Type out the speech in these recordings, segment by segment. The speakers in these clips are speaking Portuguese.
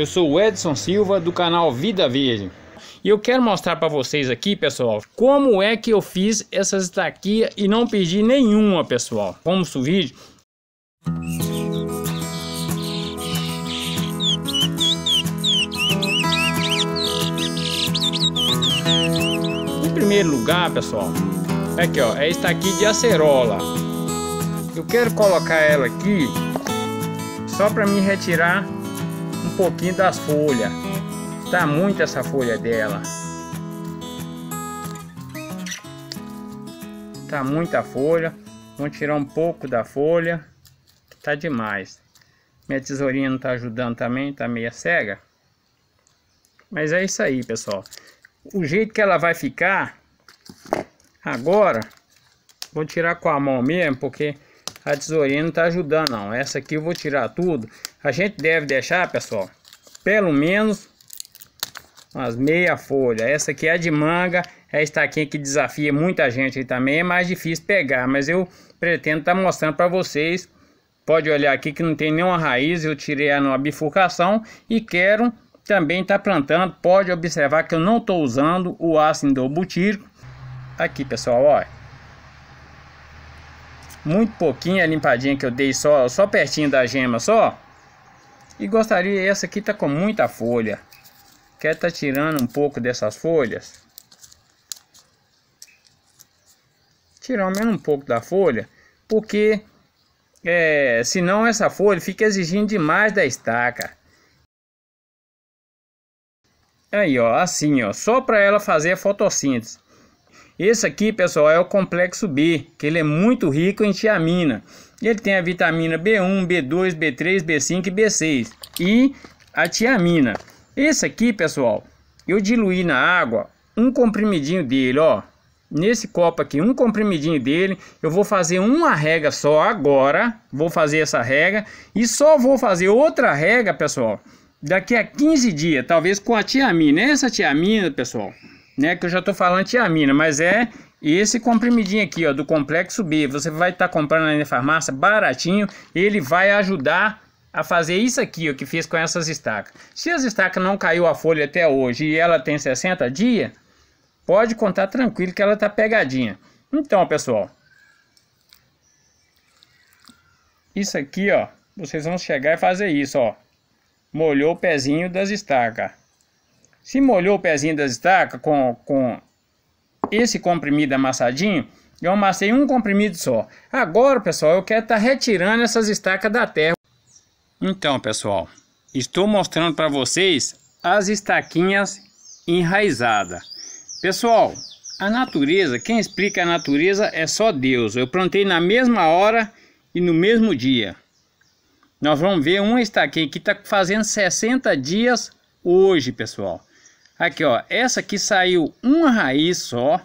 Eu sou o Edson Silva do canal Vida Verde. E eu quero mostrar para vocês aqui, pessoal, como é que eu fiz essa estaquias e não perdi nenhuma, pessoal. Vamos subir. vídeo? Em primeiro lugar, pessoal, é aqui ó, é esta aqui de acerola. Eu quero colocar ela aqui só para me retirar um pouquinho das folhas. Tá muito essa folha dela. Tá muita folha. Vamos tirar um pouco da folha. Tá demais. Minha tesourinha não tá ajudando também, tá meia cega. Mas é isso aí, pessoal. O jeito que ela vai ficar agora, vou tirar com a mão mesmo, porque a tesourinha não tá ajudando não. Essa aqui eu vou tirar tudo. A gente deve deixar, pessoal, pelo menos umas meia folha. Essa aqui é de manga, é estaquinha que desafia muita gente também, é mais difícil pegar, mas eu pretendo estar tá mostrando para vocês. Pode olhar aqui que não tem nenhuma raiz, eu tirei a numa bifurcação e quero também estar tá plantando. Pode observar que eu não estou usando o ácido butírico. Aqui, pessoal, olha muito pouquinho a limpadinha que eu dei só, só pertinho da gema, só. E gostaria, essa aqui tá com muita folha. Quer tá tirando um pouco dessas folhas. Tirar ao menos um pouco da folha. Porque é, senão essa folha fica exigindo demais da estaca. Aí, ó, assim, ó, só para ela fazer a fotossíntese. Esse aqui, pessoal, é o complexo B, que ele é muito rico em tiamina. Ele tem a vitamina B1, B2, B3, B5 e B6 e a tiamina. Esse aqui, pessoal, eu diluí na água um comprimidinho dele, ó. Nesse copo aqui, um comprimidinho dele, eu vou fazer uma rega só agora, vou fazer essa rega e só vou fazer outra rega, pessoal, daqui a 15 dias, talvez com a tiamina. Essa tiamina, pessoal, né? Que eu já tô falando tiamina, é mas é esse comprimidinho aqui, ó, do complexo B. Você vai estar tá comprando aí na farmácia baratinho, ele vai ajudar a fazer isso aqui, o que fiz com essas estacas. Se as estacas não caiu a folha até hoje e ela tem 60 dias, pode contar tranquilo que ela tá pegadinha. Então, pessoal, isso aqui, ó, vocês vão chegar e fazer isso, ó. Molhou o pezinho das estacas. Se molhou o pezinho das estaca com, com esse comprimido amassadinho, eu amassei um comprimido só. Agora, pessoal, eu quero estar tá retirando essas estacas da terra. Então, pessoal, estou mostrando para vocês as estaquinhas enraizadas. Pessoal, a natureza, quem explica a natureza é só Deus. Eu plantei na mesma hora e no mesmo dia. Nós vamos ver uma estaquinha que está fazendo 60 dias hoje, pessoal. Aqui, ó. Essa aqui saiu uma raiz só.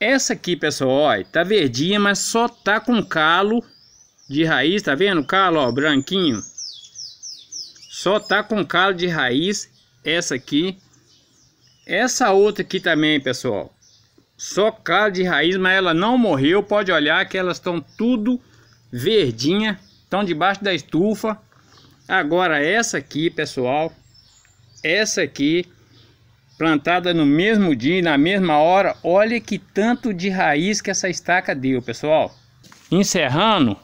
Essa aqui, pessoal, ó, tá verdinha, mas só tá com calo de raiz, tá vendo? Calo, ó, branquinho. Só tá com calo de raiz essa aqui. Essa outra aqui também, pessoal. Só calo de raiz, mas ela não morreu. Pode olhar que elas estão tudo verdinha, estão debaixo da estufa. Agora essa aqui, pessoal, essa aqui, plantada no mesmo dia, na mesma hora, olha que tanto de raiz que essa estaca deu, pessoal. Encerrando,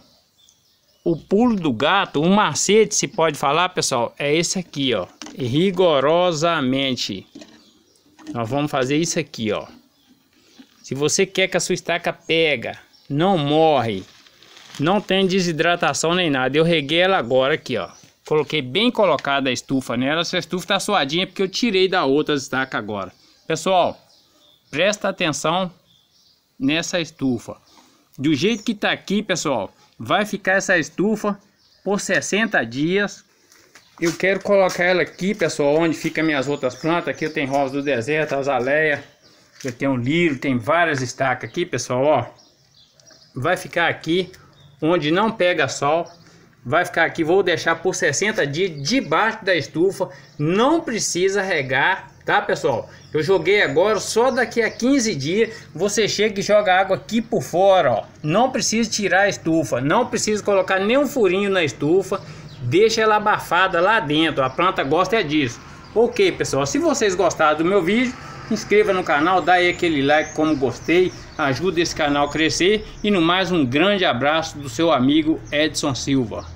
o pulo do gato, o macete, se pode falar, pessoal, é esse aqui, ó. Rigorosamente. Nós vamos fazer isso aqui, ó. Se você quer que a sua estaca pega, não morre, não tem desidratação nem nada. Eu reguei ela agora aqui, ó. Coloquei bem colocada a estufa nela. Essa estufa tá suadinha porque eu tirei da outra estaca agora. Pessoal, presta atenção nessa estufa. Do jeito que tá aqui, pessoal, vai ficar essa estufa por 60 dias. Eu quero colocar ela aqui, pessoal, onde fica minhas outras plantas. Aqui eu tenho rosa do deserto, azaleia. Eu tenho lírio, tem várias estacas aqui, pessoal, ó. Vai ficar aqui, onde não pega sol vai ficar aqui, vou deixar por 60 dias debaixo da estufa, não precisa regar, tá pessoal? Eu joguei agora, só daqui a 15 dias você chega e joga água aqui por fora, ó. Não precisa tirar a estufa, não precisa colocar nenhum furinho na estufa, deixa ela abafada lá dentro, a planta gosta é disso. Ok pessoal, se vocês gostaram do meu vídeo, inscreva no canal, dá aí aquele like como gostei, ajuda esse canal a crescer e no mais um grande abraço do seu amigo Edson Silva.